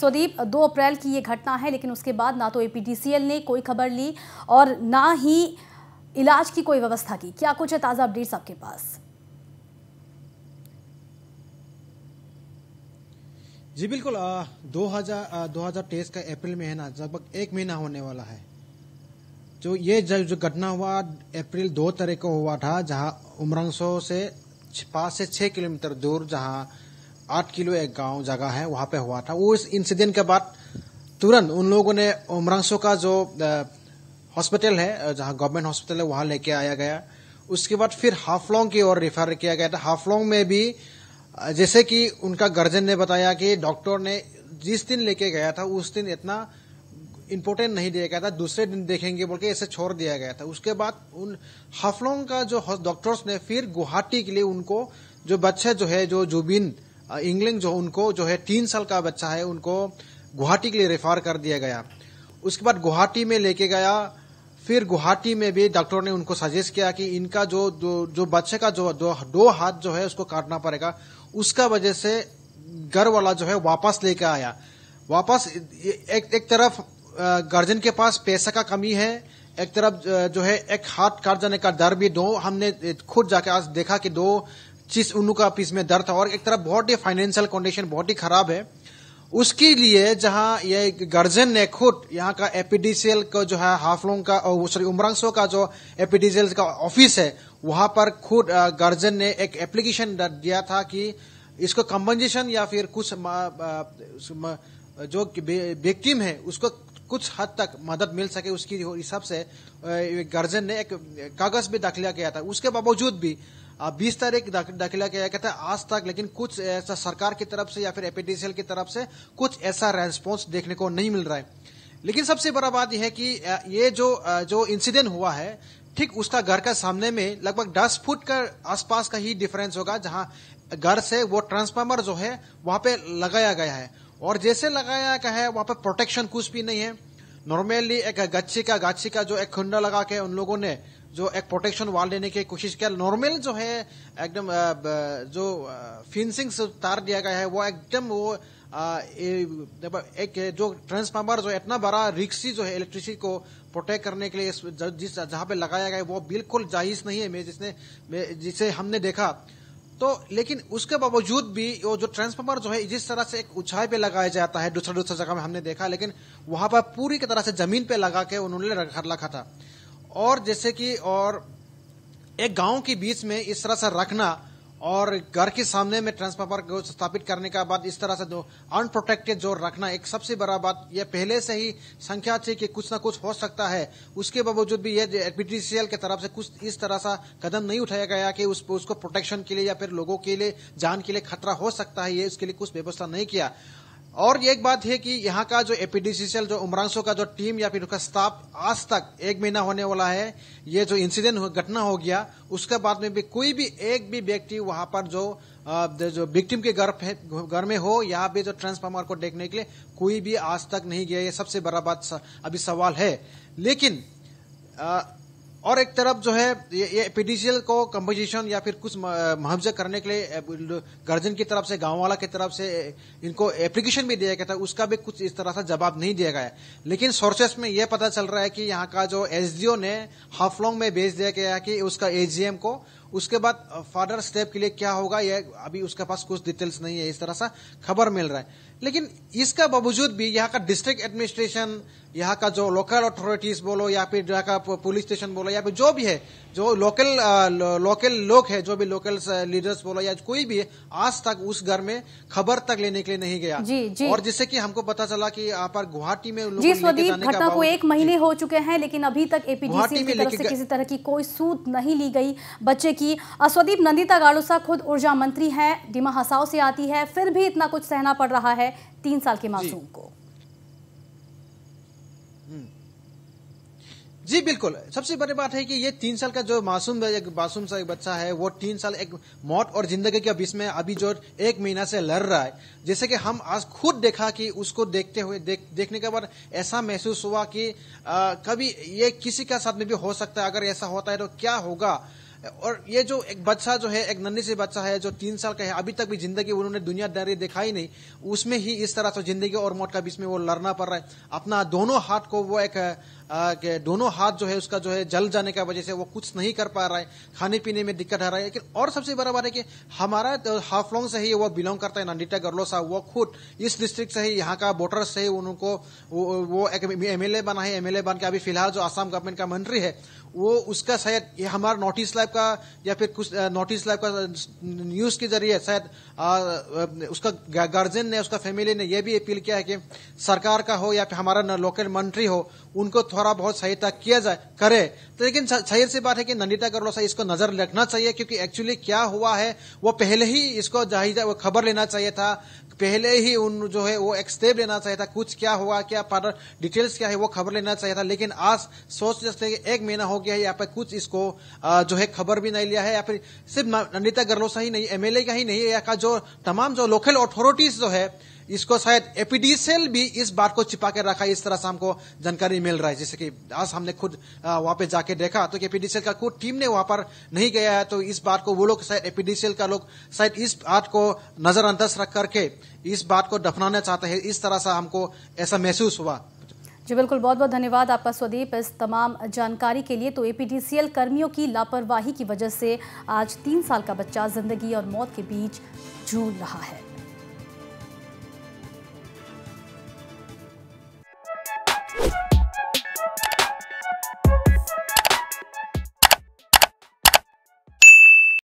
स्वदीप दो अप्रैल की ये घटना है लेकिन उसके बाद ना तो ए ने कोई खबर ली और ना ही इलाज की कोई व्यवस्था की क्या कुछ है ताज़ा अपडेट्स आपके पास जी बिल्कुल दो हज़ार 2023 का अप्रैल महीना लगभग एक महीना होने वाला है जो ये जो घटना हुआ अप्रैल दो तारीख को हुआ था जहां उमरंगसो से पाँच से छः किलोमीटर दूर जहां आठ किलो एक गांव जगह है वहां पे हुआ था वो इस इंसिडेंट के बाद तुरंत उन लोगों ने उमरांसो का जो हॉस्पिटल है जहां गवर्नमेंट हॉस्पिटल है वहां लेके आया गया उसके बाद फिर हाफलोंग की ओर रिफर किया गया था हाफलोंग में भी जैसे कि उनका गर्जन ने बताया कि डॉक्टर ने जिस दिन लेके गया था उस दिन इतना इम्पोर्टेंट नहीं दिया गया था दूसरे दिन देखेंगे बोल के ऐसे छोड़ दिया गया था उसके बाद उन हाफलोंग का जो डॉक्टर्स ने फिर गुवाहाटी के लिए उनको जो बच्चे जो है जो जुबिन इंग्लैंड जो उनको जो है तीन साल का बच्चा है उनको गुवाहाटी के लिए रेफर कर दिया गया उसके बाद गुवाहाटी में लेके गया फिर गुवाहाटी में भी डॉक्टर ने उनको सजेस्ट किया कि इनका जो जो, जो बच्चे का जो दो, दो हाथ जो है उसको काटना पड़ेगा उसका वजह से घर वाला जो है वापस लेके आया वापस एक एक तरफ गार्जियन के पास पैसा का कमी है एक तरफ जो है एक हाथ काट जाने का डर भी दो हमने खुद जाके आज देखा कि दो जिस उन्नू का पीस में दर्द था और एक तरफ बहुत ही फाइनेंशियल कंडीशन बहुत ही खराब है उसके लिए जहां ये गर्जन ने खुद यहाँ का एपीडीसीएल का जो है हाफलोंग का और सॉरी उमरांगसो का जो एपीडीसीएल का ऑफिस है वहां पर खुद गर्जन ने एक एप्लीकेशन दिया था कि इसको कम्पनजेशन या फिर कुछ म, जो व्यक्तिम है उसको कुछ हद तक मदद मिल सके उसकी हिसाब से गार्जियन ने एक कागज भी दाखिला किया था उसके बावजूद भी बीस तारीख दाखिला किया गया था आज तक लेकिन कुछ ऐसा सरकार की तरफ से या फिर एपीडीसीएल की तरफ से कुछ ऐसा रेस्पॉन्स देखने को नहीं मिल रहा है लेकिन सबसे बड़ा बात यह है कि ये जो जो इंसिडेंट हुआ है ठीक उसका घर का सामने में लगभग दस फुट का आसपास का ही डिफरेंस होगा जहां घर से वो ट्रांसफार्मर जो है वहां पे लगाया गया है और जैसे लगाया का है वहां पर प्रोटेक्शन कुछ भी नहीं है नॉर्मली एक गच्छी का गाछी का जो एक खुंडा लगा के उन लोगों ने जो एक प्रोटेक्शन वाल देने की कोशिश किया नॉर्मल जो है एकदम जो फिंसिंग तार दिया गया है वो एकदम वो एक जो ट्रांसफार्मर जो इतना बड़ा रिक्सी जो है इलेक्ट्रिसिटी को प्रोटेक्ट करने के लिए जिस जहां पे लगाया गया है वो बिल्कुल जाहिज नहीं है मैं जिसने जिसे हमने देखा तो लेकिन उसके बावजूद भी वो जो ट्रांसफार्मर जो है जिस तरह से एक ऊंचाई पे लगाया जाता है दूसरा दूसरा जगह में हमने देखा लेकिन वहां पर पूरी की तरह से जमीन पे लगा के उन्होंने रखा था और जैसे कि और एक गांव के बीच में इस तरह से रखना और घर के सामने में ट्रांसफार्मर को स्थापित करने का बाद इस तरह से दो अनप्रोटेक्टेड जोर रखना एक सबसे बड़ा बात यह पहले से ही संख्या थी कि कुछ ना कुछ हो सकता है उसके बावजूद भी यह एपीटीसीएल की तरफ से कुछ इस तरह सा कदम नहीं उठाया गया कि उस उसको प्रोटेक्शन के लिए या फिर लोगों के लिए जान के लिए खतरा हो सकता है ये उसके लिए कुछ व्यवस्था नहीं किया और एक बात है कि यहाँ का जो एपीडीसीसीएल जो उमरांसो का जो टीम या फिर उसका स्टाफ आज तक एक महीना होने वाला है ये जो इंसिडेंट घटना हो गया उसके बाद में भी कोई भी एक भी व्यक्ति वहां पर जो जो विक्टिम के घर घर में हो या भी जो ट्रांसफार्मर को देखने के लिए कोई भी आज तक नहीं गया ये सबसे बड़ा बात अभी सवाल है लेकिन और एक तरफ जो है ये, ये पीडीसीएल को कंपोजिशन या फिर कुछ मुआवजा करने के लिए गर्जन की तरफ से गांव वाला की तरफ से इनको एप्लीकेशन भी दिया गया था उसका भी कुछ इस तरह से जवाब नहीं दिया गया लेकिन सोर्सेस में यह पता चल रहा है कि यहाँ का जो एसडीओ ने हाफलोंग में भेज दिया गया कि उसका एजीएम को उसके बाद फर्दर स्टेप के लिए क्या होगा यह अभी उसके पास कुछ डिटेल्स नहीं है इस तरह सा खबर मिल रहा है लेकिन इसका बावजूद भी यहाँ का डिस्ट्रिक्ट एडमिनिस्ट्रेशन यहाँ का जो लोकल अथॉरिटीज बोलो या फिर यहाँ का पुलिस स्टेशन बोलो या फिर जो भी है जो लोकल लोकल लोग है जो भी लोकल लीडर्स बोला या कोई भी आज तक उस घर में खबर तक लेने के लिए नहीं गया जी जी और जिससे कि हमको पता चला कि यहाँ पर गुवाहाटी में जी स्वदीप घटना को तो एक महीने हो चुके हैं लेकिन अभी तक एपीडीसी की तरफ से किसी तरह की कोई सूत नहीं ली गई बच्चे की स्वदीप नंदिता गाड़ोसा खुद ऊर्जा मंत्री है डिमा हसाओ से आती है फिर भी इतना कुछ सहना पड़ रहा है तीन साल के मासूम को जी बिल्कुल सबसे बड़ी बात है कि ये तीन साल का जो मासूम एक मासूम सा एक बच्चा है वो तीन साल एक मौत और जिंदगी के बीच में अभी जो एक महीना से लड़ रहा है जैसे कि हम आज खुद देखा कि उसको देखते हुए देख, देखने के बाद ऐसा महसूस हुआ कि आ, कभी ये किसी का साथ में भी हो सकता है अगर ऐसा होता है तो क्या होगा और ये जो एक बच्चा जो है एक नन्ही सी बच्चा है जो तीन साल का है अभी तक भी जिंदगी उन्होंने दुनियादारी दिखाई नहीं उसमें ही इस तरह से जिंदगी और मौत का बीच में वो लड़ना पड़ रहा है अपना दोनों हाथ को वो एक कि दोनों हाथ जो है उसका जो है जल जाने का वजह से वो कुछ नहीं कर पा रहा है खाने पीने में दिक्कत आ रहा है लेकिन और सबसे बड़ा बात है कि हमारा तो हाफलोंग से ही वो बिलोंग करता है नंदिता गर्लो साहब वो खुद इस डिस्ट्रिक्ट से ही यहाँ का वोटर्स से ही उनको वो, वो एक एमएलए बना है एमएलए बन के अभी फिलहाल जो आसाम गवर्नमेंट का मंत्री है वो उसका शायद ये हमारा नोटिस लाइफ का या फिर कुछ नोटिस लाइफ का न्यूज के जरिए शायद उसका गार्जियन ने उसका फैमिली ने यह भी अपील किया है कि सरकार का हो या फिर हमारा लोकल मंत्री हो उनको थोड़ा बहुत सहायता किया जाए करे तो लेकिन सही सी बात है कि नंदिता करोसा इसको नजर रखना चाहिए क्योंकि एक्चुअली क्या हुआ है वो पहले ही इसको वो खबर लेना चाहिए था पहले ही उन जो है वो एक स्टेप लेना चाहिए था कुछ क्या हुआ क्या पार्टर डिटेल्स क्या है वो खबर लेना चाहिए था लेकिन आज सोच सकते एक महीना हो गया है यहाँ पर कुछ इसको जो है खबर भी नहीं लिया है या फिर सिर्फ नंदिता गरलोसा ही नहीं एमएलए का ही नहीं यहाँ का जो तमाम जो लोकल अथॉरिटीज जो है इसको शायद एपीडीसीएल भी इस बात को छिपा के रखा है इस तरह से हमको जानकारी मिल रहा है जैसे कि आज हमने खुद वहां पे जाके देखा तो एपीडीसीएल का खुद टीम ने वहां पर नहीं गया है तो इस बात को वो लोग शायद एपीडीसीएल का लोग शायद इस बात को नजरअंदाज रख करके इस बात को दफनाना चाहते है इस तरह से हमको ऐसा महसूस हुआ जी बिल्कुल बहुत बहुत धन्यवाद आपका स्वदीप इस तमाम जानकारी के लिए तो एपीडीसीएल कर्मियों की लापरवाही की वजह से आज तीन साल का बच्चा जिंदगी और मौत के बीच झूल रहा है